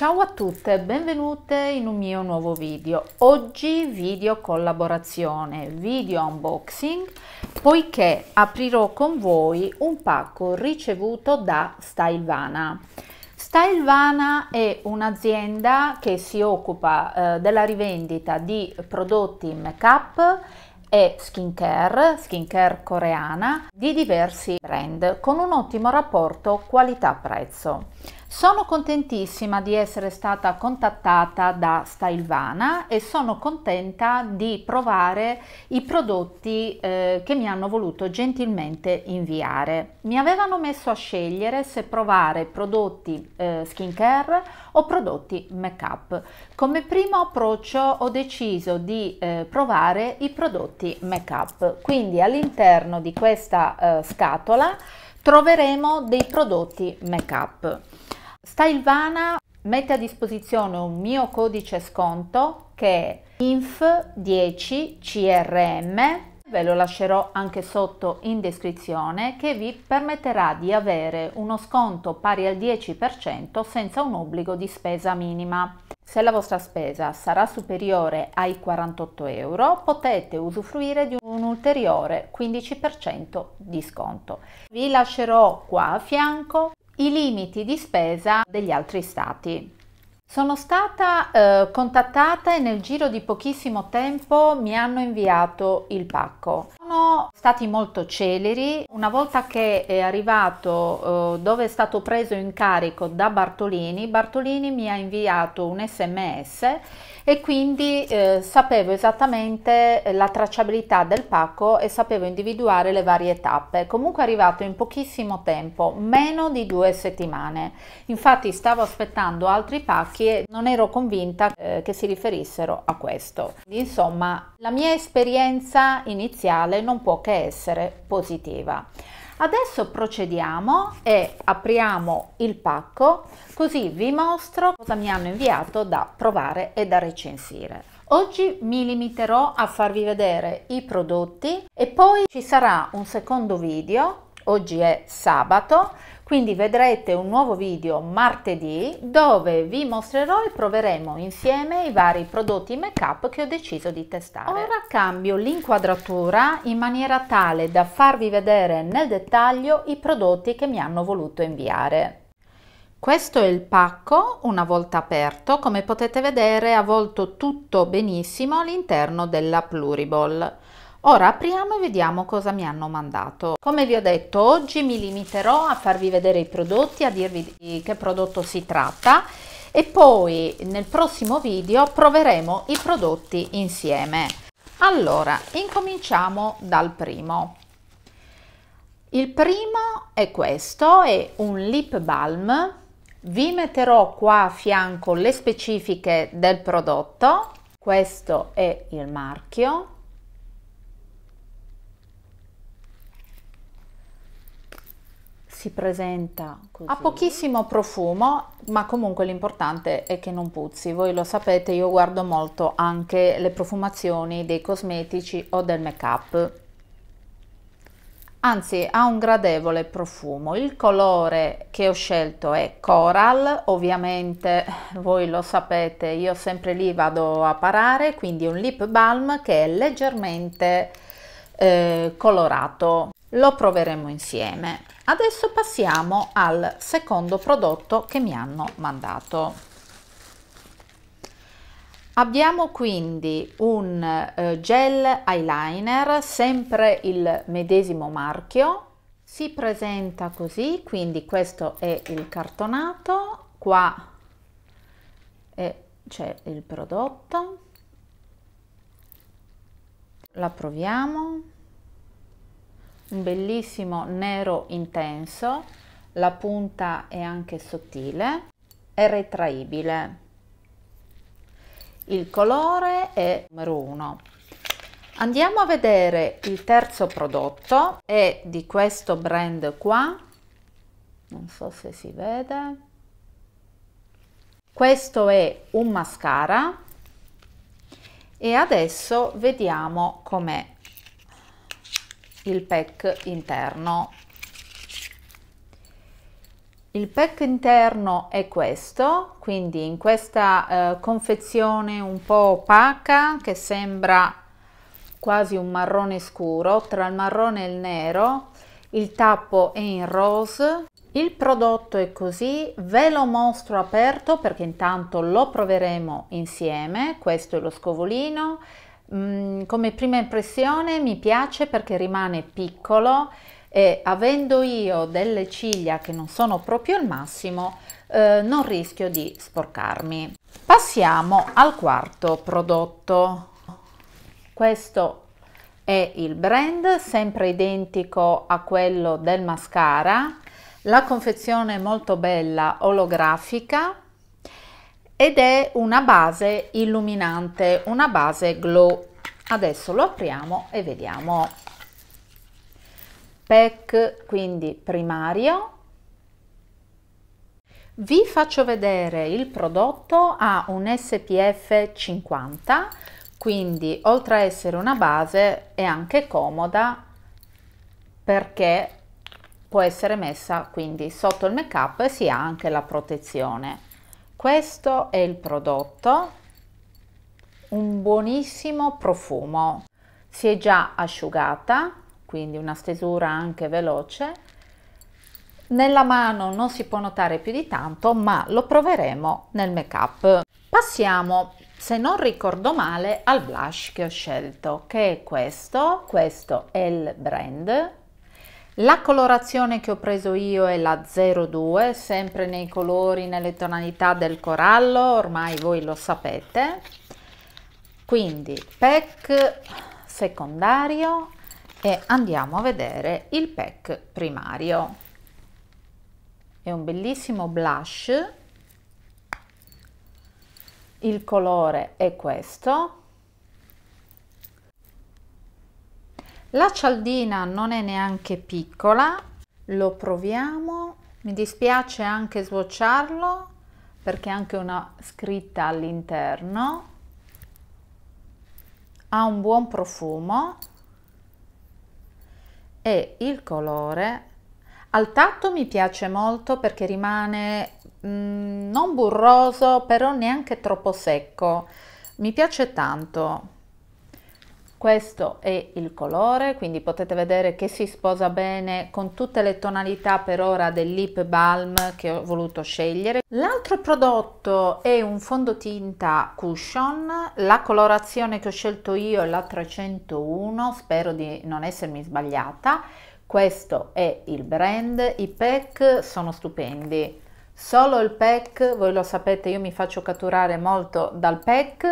Ciao a tutte, benvenute in un mio nuovo video. Oggi video collaborazione, video unboxing, poiché aprirò con voi un pacco ricevuto da Stylevana. Stylevana è un'azienda che si occupa eh, della rivendita di prodotti make-up e skincare, skincare coreana, di diversi brand, con un ottimo rapporto qualità-prezzo. Sono contentissima di essere stata contattata da Stylevana e sono contenta di provare i prodotti eh, che mi hanno voluto gentilmente inviare. Mi avevano messo a scegliere se provare prodotti eh, skincare o prodotti make up. Come primo approccio ho deciso di eh, provare i prodotti make up. Quindi all'interno di questa eh, scatola troveremo dei prodotti make up. Stylevana mette a disposizione un mio codice sconto che è INF10CRM ve lo lascerò anche sotto in descrizione che vi permetterà di avere uno sconto pari al 10% senza un obbligo di spesa minima. Se la vostra spesa sarà superiore ai 48 euro potete usufruire di un ulteriore 15% di sconto. Vi lascerò qua a fianco i limiti di spesa degli altri stati. Sono stata eh, contattata e nel giro di pochissimo tempo mi hanno inviato il pacco sono stati molto celeri. Una volta che è arrivato eh, dove è stato preso in carico da Bartolini, Bartolini mi ha inviato un sms e quindi eh, sapevo esattamente la tracciabilità del pacco e sapevo individuare le varie tappe. Comunque è arrivato in pochissimo tempo, meno di due settimane. Infatti stavo aspettando altri pacchi e non ero convinta eh, che si riferissero a questo. Insomma, la mia esperienza iniziale non può che essere positiva. Adesso procediamo e apriamo il pacco così vi mostro cosa mi hanno inviato da provare e da recensire. Oggi mi limiterò a farvi vedere i prodotti e poi ci sarà un secondo video, oggi è sabato, quindi vedrete un nuovo video martedì dove vi mostrerò e proveremo insieme i vari prodotti make up che ho deciso di testare. Ora cambio l'inquadratura in maniera tale da farvi vedere nel dettaglio i prodotti che mi hanno voluto inviare. Questo è il pacco, una volta aperto, come potete vedere ha volto tutto benissimo all'interno della Pluriball. Ora apriamo e vediamo cosa mi hanno mandato. Come vi ho detto oggi mi limiterò a farvi vedere i prodotti, a dirvi di che prodotto si tratta e poi nel prossimo video proveremo i prodotti insieme. Allora, incominciamo dal primo. Il primo è questo, è un lip balm. Vi metterò qua a fianco le specifiche del prodotto. Questo è il marchio, si presenta così. Ha pochissimo profumo, ma comunque l'importante è che non puzzi. Voi lo sapete, io guardo molto anche le profumazioni dei cosmetici o del make-up. Anzi, ha un gradevole profumo. Il colore che ho scelto è coral, ovviamente voi lo sapete, io sempre lì vado a parare, quindi un lip balm che è leggermente eh, colorato lo proveremo insieme. Adesso passiamo al secondo prodotto che mi hanno mandato. Abbiamo quindi un eh, gel eyeliner, sempre il medesimo marchio, si presenta così, quindi questo è il cartonato, qua eh, c'è il prodotto, la proviamo, un bellissimo nero intenso, la punta è anche sottile, è retraibile. Il colore è numero uno Andiamo a vedere il terzo prodotto, è di questo brand qua, non so se si vede. Questo è un mascara e adesso vediamo com'è il pack interno il pack interno è questo quindi in questa eh, confezione un po' opaca che sembra quasi un marrone scuro tra il marrone e il nero il tappo è in rose il prodotto è così ve lo mostro aperto perché intanto lo proveremo insieme questo è lo scovolino Mm, come prima impressione mi piace perché rimane piccolo e avendo io delle ciglia che non sono proprio il massimo eh, non rischio di sporcarmi. Passiamo al quarto prodotto. Questo è il brand, sempre identico a quello del mascara. La confezione è molto bella, olografica, ed è una base illuminante, una base glow. Adesso lo apriamo e vediamo. Pack, quindi primario. Vi faccio vedere il prodotto, ha un SPF 50, quindi oltre a essere una base è anche comoda perché può essere messa quindi sotto il make up e si ha anche la protezione. Questo è il prodotto, un buonissimo profumo. Si è già asciugata, quindi una stesura anche veloce. Nella mano non si può notare più di tanto, ma lo proveremo nel make up. Passiamo, se non ricordo male, al blush che ho scelto, che è questo. Questo è il brand la colorazione che ho preso io è la 02, sempre nei colori, nelle tonalità del corallo, ormai voi lo sapete. Quindi pack secondario e andiamo a vedere il pack primario. È un bellissimo blush, il colore è questo, La cialdina non è neanche piccola, lo proviamo, mi dispiace anche sbocciarlo perché ha anche una scritta all'interno, ha un buon profumo e il colore al tatto mi piace molto perché rimane mm, non burroso però neanche troppo secco, mi piace tanto questo è il colore quindi potete vedere che si sposa bene con tutte le tonalità per ora del lip balm che ho voluto scegliere l'altro prodotto è un fondotinta cushion la colorazione che ho scelto io è la 301 spero di non essermi sbagliata questo è il brand i pack sono stupendi solo il pack voi lo sapete io mi faccio catturare molto dal pack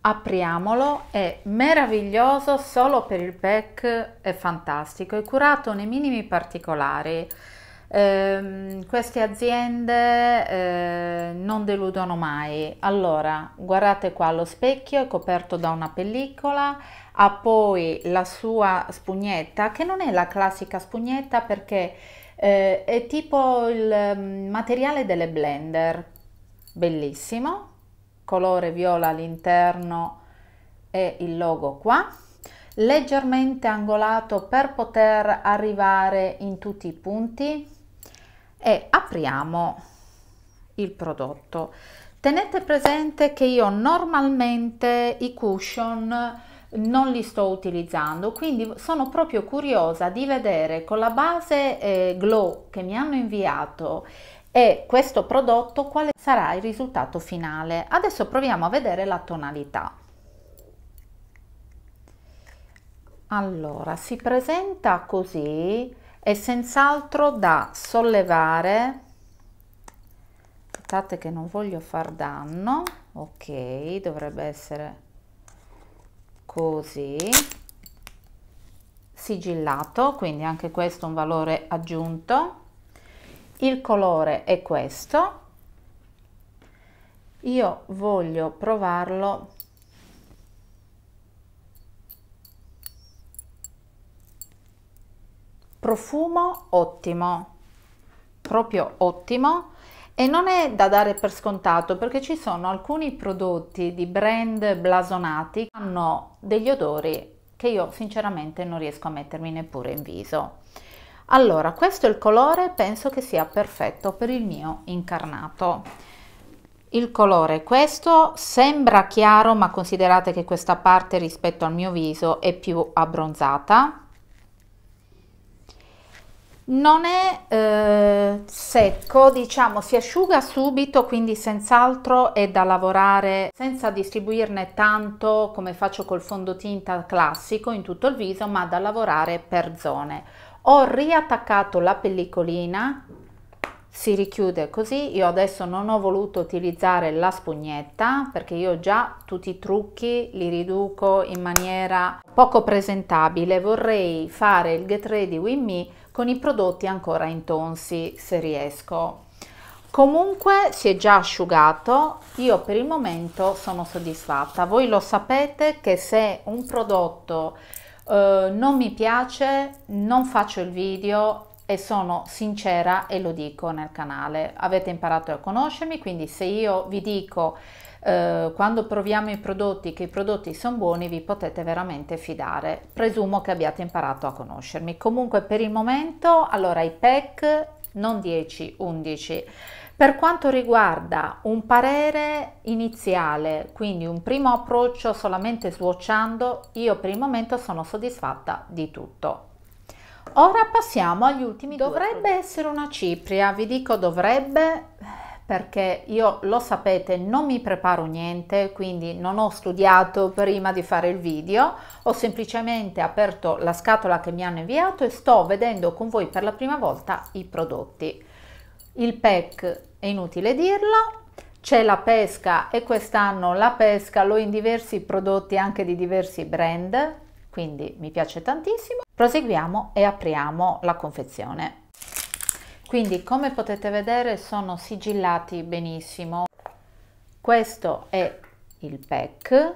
apriamolo, è meraviglioso solo per il pack è fantastico, è curato nei minimi particolari. Eh, queste aziende eh, non deludono mai. Allora, guardate qua lo specchio, è coperto da una pellicola, ha poi la sua spugnetta, che non è la classica spugnetta perché eh, è tipo il mm, materiale delle blender, bellissimo colore viola all'interno e il logo qua leggermente angolato per poter arrivare in tutti i punti e apriamo il prodotto tenete presente che io normalmente i cushion non li sto utilizzando quindi sono proprio curiosa di vedere con la base eh, glow che mi hanno inviato e questo prodotto quale sarà il risultato finale. Adesso proviamo a vedere la tonalità. Allora, si presenta così e senz'altro da sollevare aspettate che non voglio far danno ok dovrebbe essere così sigillato quindi anche questo è un valore aggiunto il colore è questo io voglio provarlo profumo ottimo proprio ottimo e non è da dare per scontato perché ci sono alcuni prodotti di brand blasonati che hanno degli odori che io sinceramente non riesco a mettermi neppure in viso allora, questo è il colore, penso che sia perfetto per il mio incarnato. Il colore è questo, sembra chiaro ma considerate che questa parte rispetto al mio viso è più abbronzata. Non è eh, secco, diciamo si asciuga subito quindi senz'altro è da lavorare senza distribuirne tanto come faccio col fondotinta classico in tutto il viso ma da lavorare per zone ho riattaccato la pellicolina si richiude così io adesso non ho voluto utilizzare la spugnetta perché io già tutti i trucchi li riduco in maniera poco presentabile vorrei fare il get ready with me con i prodotti ancora intonsi se riesco comunque si è già asciugato io per il momento sono soddisfatta voi lo sapete che se un prodotto eh, non mi piace, non faccio il video e sono sincera e lo dico nel canale. Avete imparato a conoscermi, quindi se io vi dico eh, quando proviamo i prodotti che i prodotti sono buoni vi potete veramente fidare presumo che abbiate imparato a conoscermi comunque per il momento allora i pack non 10 11 per quanto riguarda un parere iniziale, quindi un primo approccio solamente swatchando, io per il momento sono soddisfatta di tutto. Ora passiamo agli ultimi. Dovrebbe essere una cipria, vi dico dovrebbe perché io lo sapete non mi preparo niente, quindi non ho studiato prima di fare il video, ho semplicemente aperto la scatola che mi hanno inviato e sto vedendo con voi per la prima volta i prodotti. Il pack è inutile dirlo. C'è la pesca e quest'anno la pesca l'ho in diversi prodotti anche di diversi brand, quindi mi piace tantissimo. Proseguiamo e apriamo la confezione. Quindi come potete vedere sono sigillati benissimo. Questo è il pack.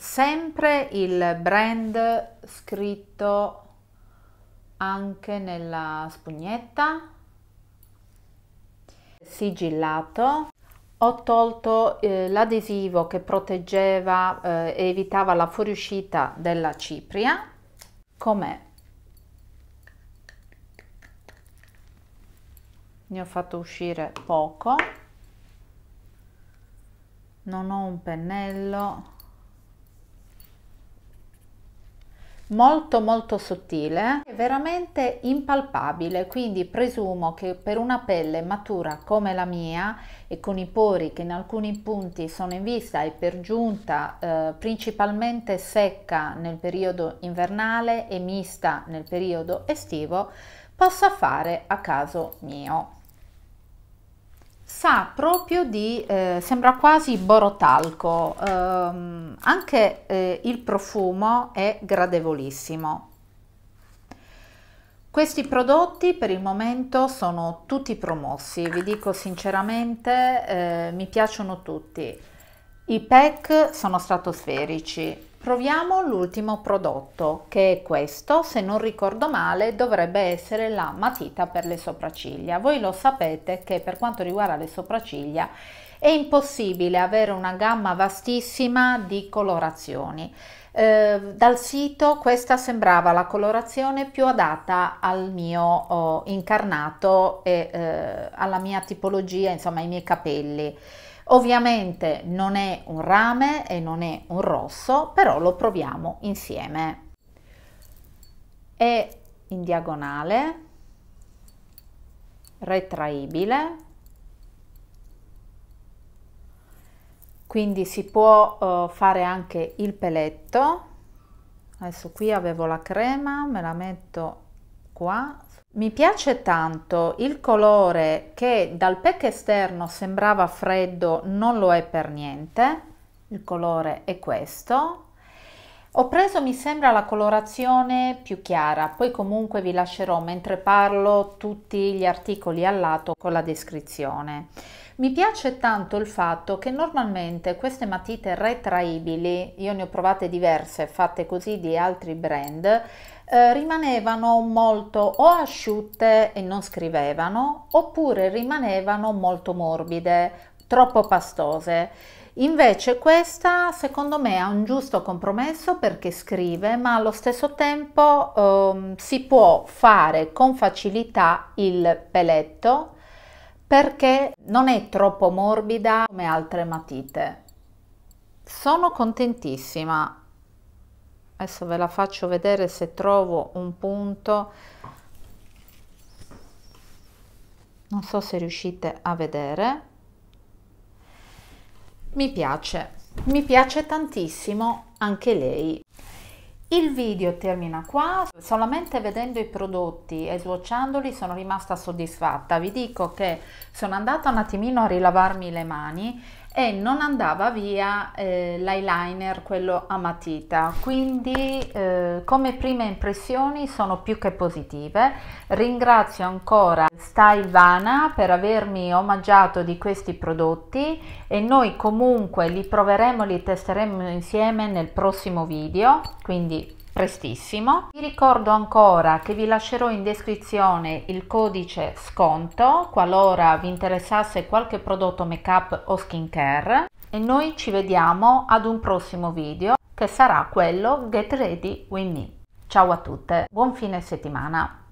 Sempre il brand scritto anche nella spugnetta sigillato ho tolto eh, l'adesivo che proteggeva eh, e evitava la fuoriuscita della cipria come ne ho fatto uscire poco non ho un pennello molto molto sottile è veramente impalpabile quindi presumo che per una pelle matura come la mia e con i pori che in alcuni punti sono in vista e per giunta eh, principalmente secca nel periodo invernale e mista nel periodo estivo possa fare a caso mio sa proprio di, eh, sembra quasi borotalco, ehm, anche eh, il profumo è gradevolissimo. Questi prodotti per il momento sono tutti promossi, vi dico sinceramente eh, mi piacciono tutti. I pack sono stratosferici, Proviamo l'ultimo prodotto che è questo, se non ricordo male dovrebbe essere la matita per le sopracciglia. Voi lo sapete che per quanto riguarda le sopracciglia è impossibile avere una gamma vastissima di colorazioni. Eh, dal sito questa sembrava la colorazione più adatta al mio oh, incarnato e eh, alla mia tipologia, insomma ai miei capelli. Ovviamente non è un rame e non è un rosso, però lo proviamo insieme. È in diagonale, retraibile, quindi si può uh, fare anche il peletto adesso qui avevo la crema me la metto acqua. Mi piace tanto il colore che dal pecco esterno sembrava freddo, non lo è per niente. Il colore è questo. Ho preso mi sembra la colorazione più chiara, poi comunque vi lascerò mentre parlo tutti gli articoli al lato con la descrizione. Mi piace tanto il fatto che normalmente queste matite retraibili, io ne ho provate diverse fatte così di altri brand, eh, rimanevano molto o asciutte e non scrivevano oppure rimanevano molto morbide, troppo pastose. Invece questa secondo me ha un giusto compromesso perché scrive ma allo stesso tempo ehm, si può fare con facilità il peletto perché non è troppo morbida come altre matite. Sono contentissima, adesso ve la faccio vedere se trovo un punto non so se riuscite a vedere mi piace mi piace tantissimo anche lei il video termina qua, solamente vedendo i prodotti e swatchandoli sono rimasta soddisfatta. Vi dico che sono andata un attimino a rilavarmi le mani e non andava via eh, l'eyeliner, quello a matita. Quindi eh, come prime impressioni sono più che positive. Ringrazio ancora Stylevana per avermi omaggiato di questi prodotti e noi comunque li proveremo, li testeremo insieme nel prossimo video. Quindi prestissimo. Vi ricordo ancora che vi lascerò in descrizione il codice sconto qualora vi interessasse qualche prodotto make up o skin care e noi ci vediamo ad un prossimo video che sarà quello Get Ready With Me. Ciao a tutte, buon fine settimana!